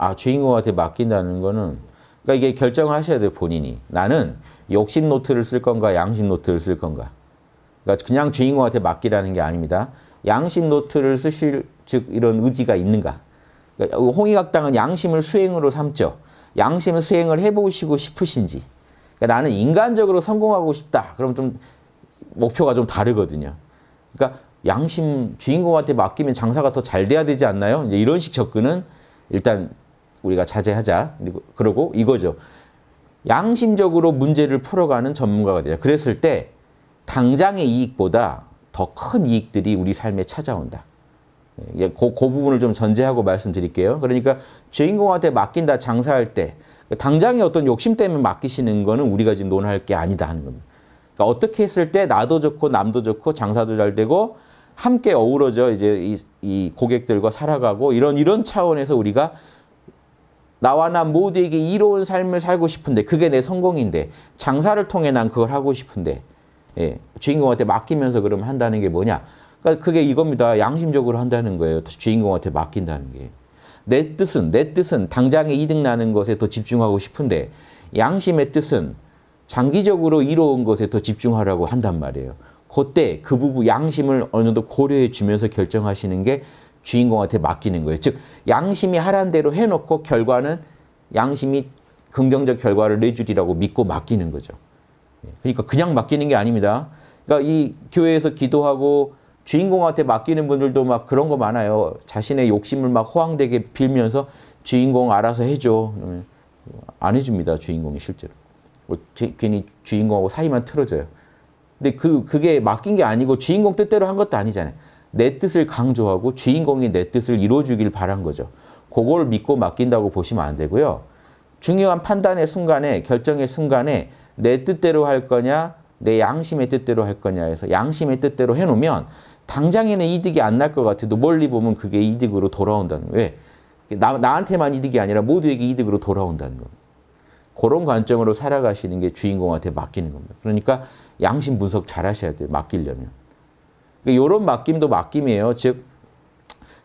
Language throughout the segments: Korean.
아 주인공한테 맡긴다는 거는 그러니까 이게 결정하셔야 을 돼요 본인이 나는 욕심 노트를 쓸 건가 양심 노트를 쓸 건가 그러니까 그냥 주인공한테 맡기라는 게 아닙니다 양심 노트를 쓰실 즉 이런 의지가 있는가 그러니까 홍익학당은 양심을 수행으로 삼죠 양심을 수행을 해보시고 싶으신지 그러니까 나는 인간적으로 성공하고 싶다 그럼 좀 목표가 좀 다르거든요 그러니까 양심 주인공한테 맡기면 장사가 더 잘 돼야 되지 않나요? 이제 이런 식 접근은 일단 우리가 자제하자. 그리고 그러고 이거죠. 양심적으로 문제를 풀어가는 전문가가 되자. 그랬을 때 당장의 이익보다 더 큰 이익들이 우리 삶에 찾아온다. 그, 그 부분을 좀 전제하고 말씀드릴게요. 그러니까 주인공한테 맡긴다 장사할 때 당장의 어떤 욕심 때문에 맡기시는 거는 우리가 지금 논할 게 아니다 하는 겁니다. 그러니까 어떻게 했을 때 나도 좋고 남도 좋고 장사도 잘 되고 함께 어우러져 이제 이, 이 고객들과 살아가고 이런 이런 차원에서 우리가 나와 나 모두에게 이로운 삶을 살고 싶은데 그게 내 성공인데 장사를 통해 난 그걸 하고 싶은데 예, 주인공한테 맡기면서 그럼 한다는 게 뭐냐? 그러니까 그게 이겁니다. 양심적으로 한다는 거예요. 주인공한테 맡긴다는 게. 내 뜻은 내 뜻은 당장에 이득 나는 것에 더 집중하고 싶은데 양심의 뜻은 장기적으로 이로운 것에 더 집중하라고 한단 말이에요. 그때 그 부부 양심을 어느 정도 고려해 주면서 결정하시는 게 주인공한테 맡기는 거예요. 즉 양심이 하란 대로 해놓고 결과는 양심이 긍정적 결과를 내주리라고 믿고 맡기는 거죠. 예, 그러니까 그냥 맡기는 게 아닙니다. 그러니까 이 교회에서 기도하고 주인공한테 맡기는 분들도 막 그런 거 많아요. 자신의 욕심을 막 호황되게 빌면서 주인공 알아서 해줘. 안 해줍니다. 주인공이 실제로. 뭐 제, 괜히 주인공하고 사이만 틀어져요. 근데 그 그게 맡긴 게 아니고 주인공 뜻대로 한 것도 아니잖아요. 내 뜻을 강조하고 주인공이 내 뜻을 이루어주길 바란 거죠. 그걸 믿고 맡긴다고 보시면 안 되고요. 중요한 판단의 순간에 결정의 순간에 내 뜻대로 할 거냐 내 양심의 뜻대로 할 거냐 해서 양심의 뜻대로 해놓으면 당장에는 이득이 안 날 것 같아도 멀리 보면 그게 이득으로 돌아온다는 거예요. 왜? 나, 나한테만 이득이 아니라 모두에게 이득으로 돌아온다는 겁니다. 그런 관점으로 살아가시는 게 주인공한테 맡기는 겁니다. 그러니까 양심 분석 잘 하셔야 돼요. 맡기려면. 그러니까 이런 맡김도 맡김이에요. 즉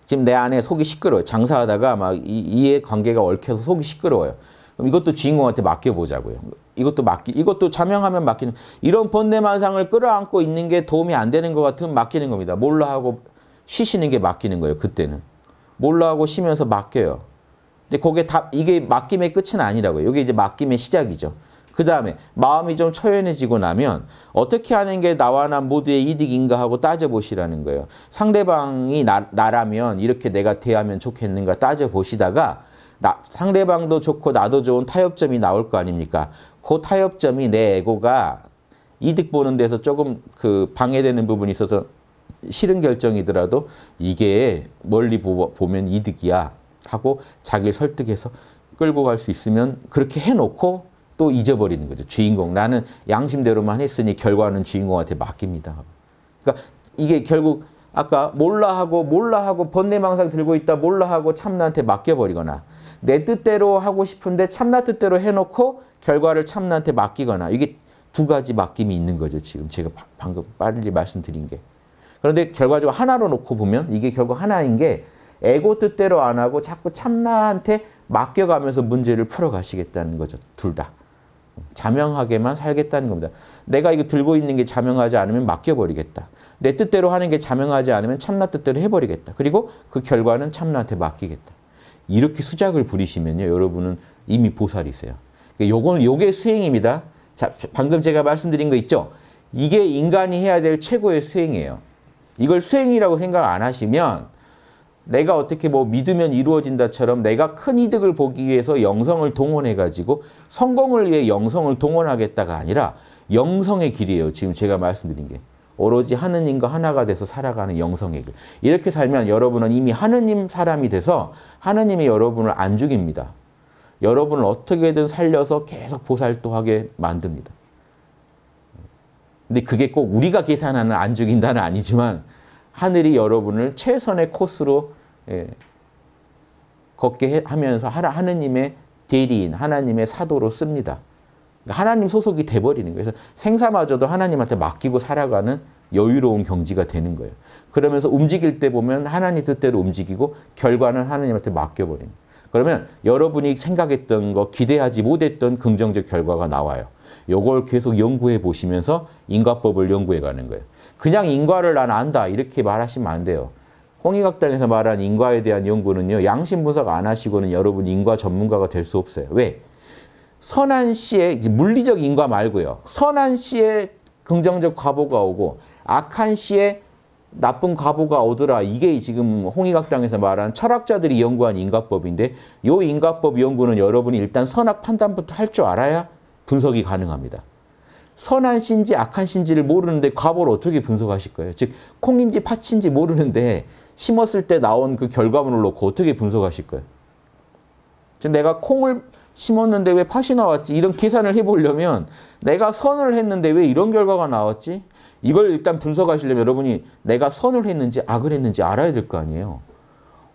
지금 내 안에 속이 시끄러워요. 장사하다가 막 이, 이해 관계가 얽혀서 속이 시끄러워요. 그럼 이것도 주인공한테 맡겨보자고요. 이것도 맡기, 이것도 자명하면 맡기는, 이런 번뇌만상을 끌어안고 있는 게 도움이 안 되는 것 같으면 맡기는 겁니다. 몰라 하고 쉬시는 게 맡기는 거예요, 그때는. 몰라 하고 쉬면서 맡겨요. 근데 거기에 다 이게 맡김의 끝은 아니라고요. 이게 이제 맡김의 시작이죠. 그 다음에 마음이 좀 초연해지고 나면 어떻게 하는 게 나와 나 모두의 이득인가 하고 따져보시라는 거예요. 상대방이 나, 라면 이렇게 내가 대하면 좋겠는가 따져보시다가 나, 상대방도 좋고 나도 좋은 타협점이 나올 거 아닙니까? 그 타협점이 내 에고가 이득 보는 데서 조금 그 방해되는 부분이 있어서 싫은 결정이더라도 이게 멀리 보, 보면 이득이야. 하고 자기를 설득해서 끌고 갈 수 있으면 그렇게 해놓고 또 잊어버리는 거죠. 주인공. 나는 양심대로만 했으니 결과는 주인공한테 맡깁니다. 그러니까 이게 결국 아까 몰라 하고 몰라 하고 번뇌망상 들고 있다 몰라 하고 참나한테 맡겨버리거나 내 뜻대로 하고 싶은데 참나 뜻대로 해놓고 결과를 참나한테 맡기거나 이게 두 가지 맡김이 있는 거죠. 지금 제가 방금 빨리 말씀드린 게. 그런데 결과적으로 하나로 놓고 보면 이게 결국 하나인 게 에고 뜻대로 안 하고 자꾸 참나한테 맡겨가면서 문제를 풀어가시겠다는 거죠. 둘 다. 자명하게만 살겠다는 겁니다. 내가 이거 들고 있는 게 자명하지 않으면 맡겨버리겠다. 내 뜻대로 하는 게 자명하지 않으면 참나 뜻대로 해버리겠다. 그리고 그 결과는 참나한테 맡기겠다. 이렇게 수작을 부리시면요. 여러분은 이미 보살이세요. 그러니까 요건, 요게 수행입니다. 자, 방금 제가 말씀드린 거 있죠? 이게 인간이 해야 될 최고의 수행이에요. 이걸 수행이라고 생각 안 하시면 내가 어떻게 뭐 믿으면 이루어진다처럼 내가 큰 이득을 보기 위해서 영성을 동원해가지고 성공을 위해 영성을 동원하겠다가 아니라 영성의 길이에요. 지금 제가 말씀드린 게. 오로지 하느님과 하나가 돼서 살아가는 영성의 길. 이렇게 살면 여러분은 이미 하느님 사람이 돼서 하느님이 여러분을 안 죽입니다. 여러분을 어떻게든 살려서 계속 보살도하게 만듭니다. 근데 그게 꼭 우리가 계산하는 안 죽인다는 아니지만 하늘이 여러분을 최선의 코스로 예, 걷게 하면서 하나님의 대리인, 하나님의 사도로 씁니다. 그러니까 하나님 소속이 돼버리는 거예요. 그래서 생사마저도 하나님한테 맡기고 살아가는 여유로운 경지가 되는 거예요. 그러면서 움직일 때 보면 하나님 뜻대로 움직이고 결과는 하나님한테 맡겨버립니 그러면 여러분이 생각했던 거, 기대하지 못했던 긍정적 결과가 나와요. 요걸 계속 연구해 보시면서 인과법을 연구해 가는 거예요. 그냥 인과를 난 안다 이렇게 말하시면 안 돼요. 홍익학당에서 말한 인과에 대한 연구는요. 양심 분석 안 하시고는 여러분 인과 전문가가 될 수 없어요. 왜? 선한 씨의 물리적 인과 말고요. 선한 씨의 긍정적 과보가 오고 악한 씨의 나쁜 과보가 오더라. 이게 지금 홍익학당에서 말한 철학자들이 연구한 인과법인데 요 인과법 연구는 여러분이 일단 선악 판단부터 할 줄 알아야 분석이 가능합니다. 선한 신지 악한 신지를 모르는데 과보를 어떻게 분석하실 거예요? 즉 콩인지 팥인지 모르는데 심었을 때 나온 그 결과물을 놓고 어떻게 분석하실 거예요? 내가 콩을 심었는데 왜 팥이 나왔지? 이런 계산을 해보려면 내가 선을 했는데 왜 이런 결과가 나왔지? 이걸 일단 분석하시려면 여러분이 내가 선을 했는지 악을 했는지 알아야 될 거 아니에요.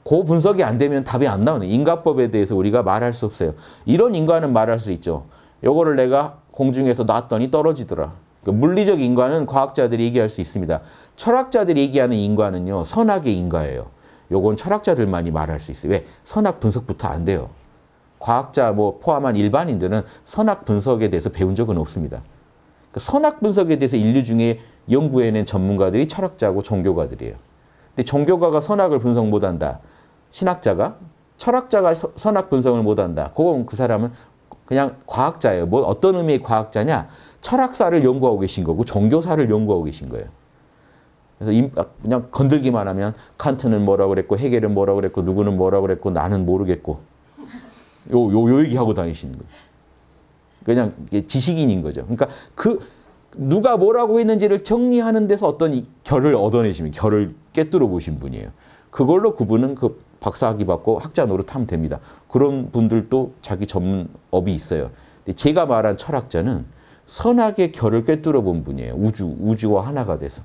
그 분석이 안 되면 답이 안 나오네. 인과법에 대해서 우리가 말할 수 없어요. 이런 인과는 말할 수 있죠. 요거를 내가 공중에서 놨더니 떨어지더라. 그러니까 물리적 인과는 과학자들이 얘기할 수 있습니다. 철학자들이 얘기하는 인과는요. 선악의 인과예요. 요건 철학자들만이 말할 수 있어요. 왜? 선악 분석부터 안 돼요. 과학자 뭐 포함한 일반인들은 선악 분석에 대해서 배운 적은 없습니다. 그러니까 선악 분석에 대해서 인류 중에 연구해낸 전문가들이 철학자고 종교가들이에요. 근데 종교가가 선악을 분석 못한다. 신학자가? 철학자가 선악 분석을 못한다. 그건 그 사람은 그냥 과학자예요. 뭐 어떤 의미의 과학자냐? 철학사를 연구하고 계신 거고 종교사를 연구하고 계신 거예요. 그래서 아, 그냥 건들기만 하면 칸트는 뭐라고 그랬고 헤겔은 뭐라고 그랬고 누구는 뭐라고 그랬고 나는 모르겠고 요, 요, 요 얘기하고 다니시는 거예요. 그냥 지식인인 거죠. 그러니까 그 누가 뭐라고 했는지를 정리하는 데서 어떤 결을 얻어내시면 결을 깨뜨려 보신 분이에요. 그걸로 그분은 그 박사학위 받고 학자 노릇하면 됩니다. 그런 분들도 자기 전업이 있어요. 제가 말한 철학자는 선악의 결을 깨뜨려 본 분이에요. 우주, 우주와 하나가 돼서.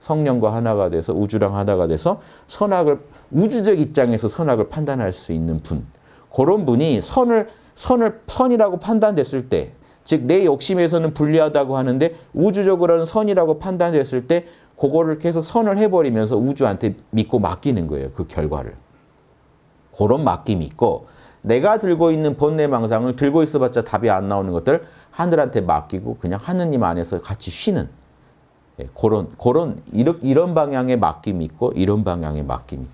성령과 하나가 돼서 우주랑 하나가 돼서 선악을 우주적 입장에서 선악을 판단할 수 있는 분 그런 분이 선을 선을 선이라고 판단됐을 때즉 내 욕심에서는 불리하다고 하는데 우주적으로는 선이라고 판단됐을 때 그거를 계속 선을 해버리면서 우주한테 믿고 맡기는 거예요. 그 결과를. 그런 맡김이 있고 내가 들고 있는 본래 망상을 들고 있어봤자 답이 안 나오는 것들 하늘한테 맡기고 그냥 하느님 안에서 같이 쉬는 예, 그런 그런 이런 이런 방향의 맡김이 있고 이런 방향의 맡김이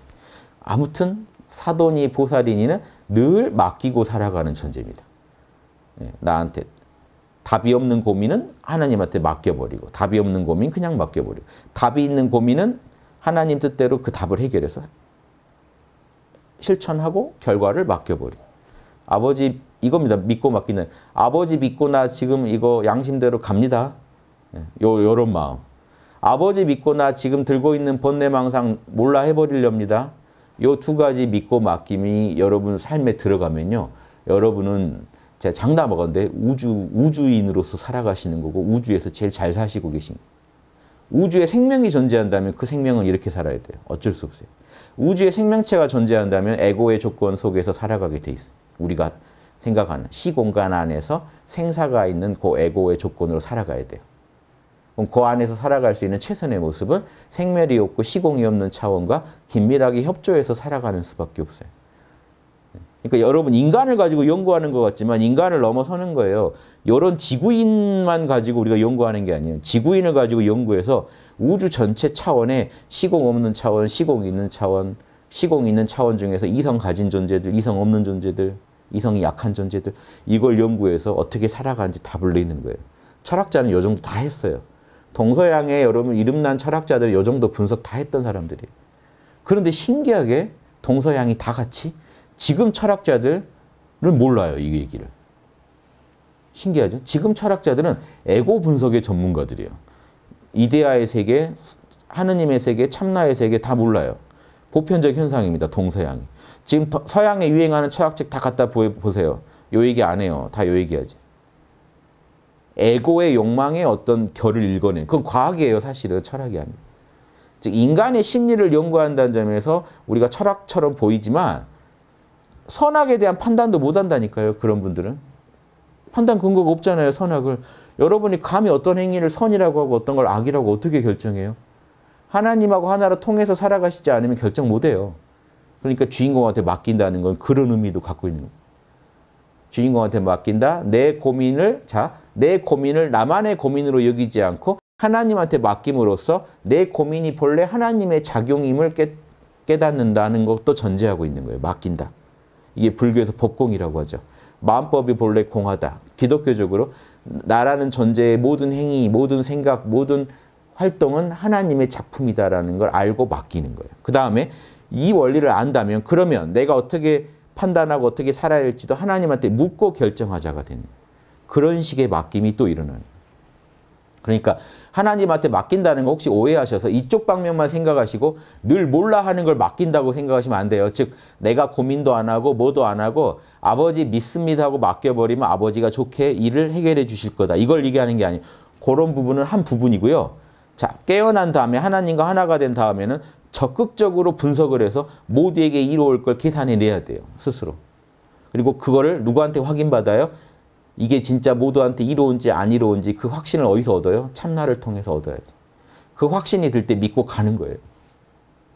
아무튼 사돈이 보살인이는 늘 맡기고 살아가는 존재입니다. 예, 나한테 답이 없는 고민은 하나님한테 맡겨버리고 답이 없는 고민 그냥 맡겨버리고 답이 있는 고민은 하나님 뜻대로 그 답을 해결해서 실천하고 결과를 맡겨버리 아버지 이겁니다. 믿고 맡기는 아버지 믿고 나 지금 이거 양심대로 갑니다. 예, 요 요런 마음 아버지 믿거나 지금 들고 있는 번뇌망상 몰라 해버리렵니다. 요 두 가지 믿고 맡김이 여러분 삶에 들어가면요. 여러분은 제가 장담 하건데 우주, 우주인으로서 살아가시는 거고 우주에서 제일 잘 사시고 계신 우주에 생명이 존재한다면 그 생명은 이렇게 살아야 돼요. 어쩔 수 없어요. 우주에 생명체가 존재한다면 에고의 조건 속에서 살아가게 돼 있어요. 우리가 생각하는 시공간 안에서 생사가 있는 그 에고의 조건으로 살아가야 돼요. 그럼 그 안에서 살아갈 수 있는 최선의 모습은 생멸이 없고 시공이 없는 차원과 긴밀하게 협조해서 살아가는 수밖에 없어요. 그러니까 여러분 인간을 가지고 연구하는 것 같지만 인간을 넘어서는 거예요. 이런 지구인만 가지고 우리가 연구하는 게 아니에요. 지구인을 가지고 연구해서 우주 전체 차원에 시공 없는 차원, 시공 있는 차원, 시공 있는 차원 중에서 이성 가진 존재들, 이성 없는 존재들, 이성이 약한 존재들 이걸 연구해서 어떻게 살아가는지 답을 내는 거예요. 철학자는 요 정도 다 했어요. 동서양의 여러분 이름난 철학자들 요 정도 분석 다 했던 사람들이. 그런데 신기하게 동서양이 다 같이 지금 철학자들을 몰라요. 이 얘기를. 신기하죠? 지금 철학자들은 에고 분석의 전문가들이에요. 이데아의 세계, 하느님의 세계, 참나의 세계 다 몰라요. 보편적 현상입니다. 동서양이. 지금 서양에 유행하는 철학책 다 갖다 보세요. 요 얘기 안 해요. 다 요 얘기하지. 에고의 욕망의 어떤 결을 읽어낸 그건 과학이에요 사실은 철학이 아니고 즉 인간의 심리를 연구한다는 점에서 우리가 철학처럼 보이지만 선악에 대한 판단도 못한다니까요 그런 분들은 판단 근거가 없잖아요 선악을 여러분이 감히 어떤 행위를 선이라고 하고 어떤 걸 악이라고 어떻게 결정해요 하나님하고 하나로 통해서 살아가시지 않으면 결정 못해요 그러니까 주인공한테 맡긴다는 건 그런 의미도 갖고 있는 거예요 주인공한테 맡긴다. 내 고민을 자, 내 고민을 나만의 고민으로 여기지 않고 하나님한테 맡김으로써 내 고민이 본래 하나님의 작용임을 깨, 깨닫는다는 것도 전제하고 있는 거예요. 맡긴다. 이게 불교에서 법공이라고 하죠. 마음법이 본래 공하다. 기독교적으로 나라는 존재의 모든 행위, 모든 생각, 모든 활동은 하나님의 작품이다라는 걸 알고 맡기는 거예요. 그 다음에 이 원리를 안다면 그러면 내가 어떻게 판단하고 어떻게 살아야 할지도 하나님한테 묻고 결정하자가 되는 그런 식의 맡김이 또 일어나는 그러니까 하나님한테 맡긴다는 거 혹시 오해하셔서 이쪽 방면만 생각하시고 늘 몰라 하는 걸 맡긴다고 생각하시면 안 돼요. 즉 내가 고민도 안 하고 뭐도 안 하고 아버지 믿습니다 하고 맡겨버리면 아버지가 좋게 일을 해결해 주실 거다. 이걸 얘기하는 게 아니에요. 그런 부분은 한 부분이고요. 자 깨어난 다음에 하나님과 하나가 된 다음에는 적극적으로 분석을 해서 모두에게 이로울 걸 계산해 내야 돼요. 스스로. 그리고 그거를 누구한테 확인받아요? 이게 진짜 모두한테 이로운지 안 이로운지 그 확신을 어디서 얻어요? 참나를 통해서 얻어야 돼. 그 확신이 들 때 믿고 가는 거예요.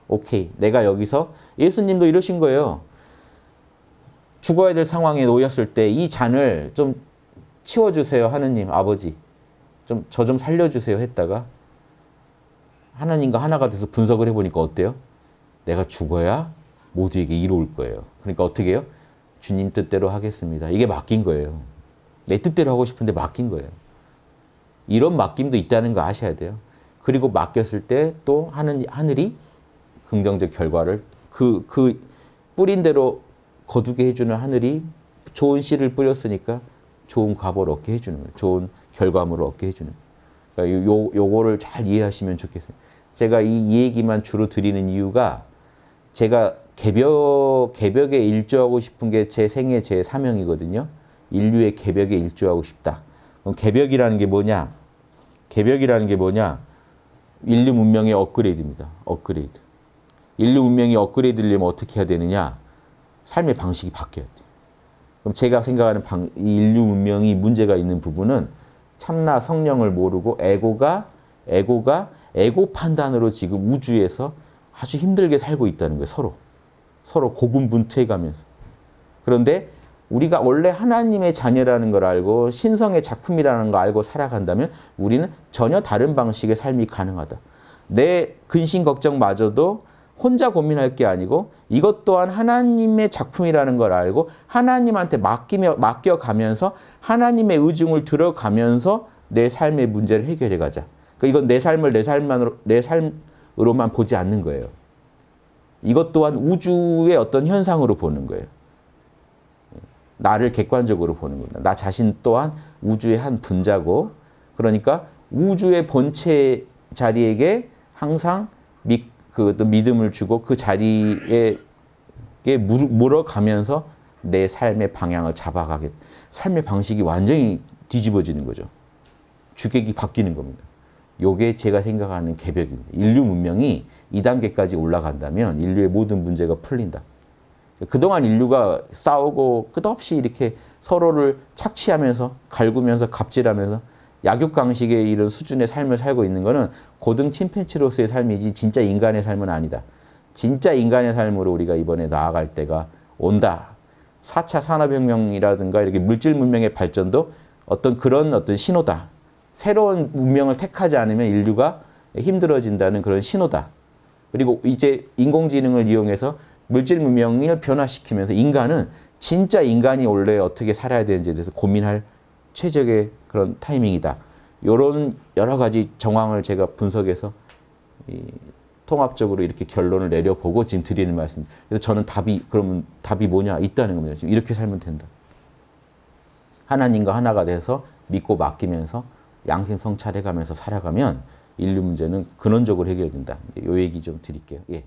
오케이, 내가 여기서 예수님도 이러신 거예요. 죽어야 될 상황에 놓였을 때 이 잔을 좀 치워주세요, 하느님, 아버지. 좀 저좀 좀 살려주세요 했다가 하나님과 하나가 돼서 분석을 해보니까 어때요? 내가 죽어야 모두에게 이로울 거예요. 그러니까 어떻게 해요? 주님 뜻대로 하겠습니다. 이게 맡긴 거예요. 내 뜻대로 하고 싶은데 맡긴 거예요. 이런 맡김도 있다는 거 아셔야 돼요. 그리고 맡겼을 때 또 하늘이 긍정적 결과를 그, 그 뿌린 대로 거두게 해주는 하늘이 좋은 씨를 뿌렸으니까 좋은 과보를 얻게 해주는 거예요. 좋은 결과물을 얻게 해주는 거예요. 그러니까 요, 요거를 잘 이해하시면 좋겠어요. 제가 이 얘기만 주로 드리는 이유가 제가 개벽, 개벽에 일조하고 싶은 게 제 생애 제 사명이거든요. 인류의 개벽에 일조하고 싶다. 그럼 개벽이라는 게 뭐냐? 개벽이라는 게 뭐냐? 인류 문명의 업그레이드입니다. 업그레이드. 인류 문명이 업그레이드 되려면 어떻게 해야 되느냐? 삶의 방식이 바뀌어야 돼. 그럼 제가 생각하는 방, 이 인류 문명이 문제가 있는 부분은 참나 성령을 모르고 에고가 에고가 에고 판단으로 지금 우주에서 아주 힘들게 살고 있다는 거예요. 서로. 서로 고군분투해 가면서. 그런데 우리가 원래 하나님의 자녀라는 걸 알고 신성의 작품이라는 걸 알고 살아간다면 우리는 전혀 다른 방식의 삶이 가능하다. 내 근심 걱정마저도 혼자 고민할 게 아니고 이것 또한 하나님의 작품이라는 걸 알고 하나님한테 맡기며 맡겨 가면서 하나님의 의중을 들어가면서 내 삶의 문제를 해결해 가자. 그러니까 이건 내 삶을 내 삶만으로 내 삶으로만 보지 않는 거예요. 이것 또한 우주의 어떤 현상으로 보는 거예요. 나를 객관적으로 보는 겁니다. 나 자신 또한 우주의 한 분자고 그러니까 우주의 본체 자리에게 항상 믿, 그 믿음을 주고 그 자리에 물어가면서 내 삶의 방향을 잡아가게 삶의 방식이 완전히 뒤집어지는 거죠. 주객이 바뀌는 겁니다. 요게 제가 생각하는 개벽입니다. 인류 문명이 이단계까지 올라간다면 인류의 모든 문제가 풀린다. 그동안 인류가 싸우고 끝없이 이렇게 서로를 착취하면서 갈구면서 갑질하면서 약육강식의 이런 수준의 삶을 살고 있는 것은 고등 침팬치로서의 삶이지 진짜 인간의 삶은 아니다. 진짜 인간의 삶으로 우리가 이번에 나아갈 때가 온다. 4차 산업혁명이라든가 이렇게 물질 문명의 발전도 어떤 그런 어떤 신호다. 새로운 문명을 택하지 않으면 인류가 힘들어진다는 그런 신호다. 그리고 이제 인공지능을 이용해서 물질 문명을 변화시키면서 인간은 진짜 인간이 원래 어떻게 살아야 되는지에 대해서 고민할 최적의 그런 타이밍이다. 이런 여러 가지 정황을 제가 분석해서 통합적으로 이렇게 결론을 내려보고 지금 드리는 말씀. 그래서 저는 답이 그러면 답이 뭐냐 있다는 겁니다. 지금 이렇게 살면 된다. 하나님과 하나가 돼서 믿고 맡기면서 양심 성차해가면서 살아가면 인류 문제는 근원적으로 해결된다. 요 얘기 좀 드릴게요. 예.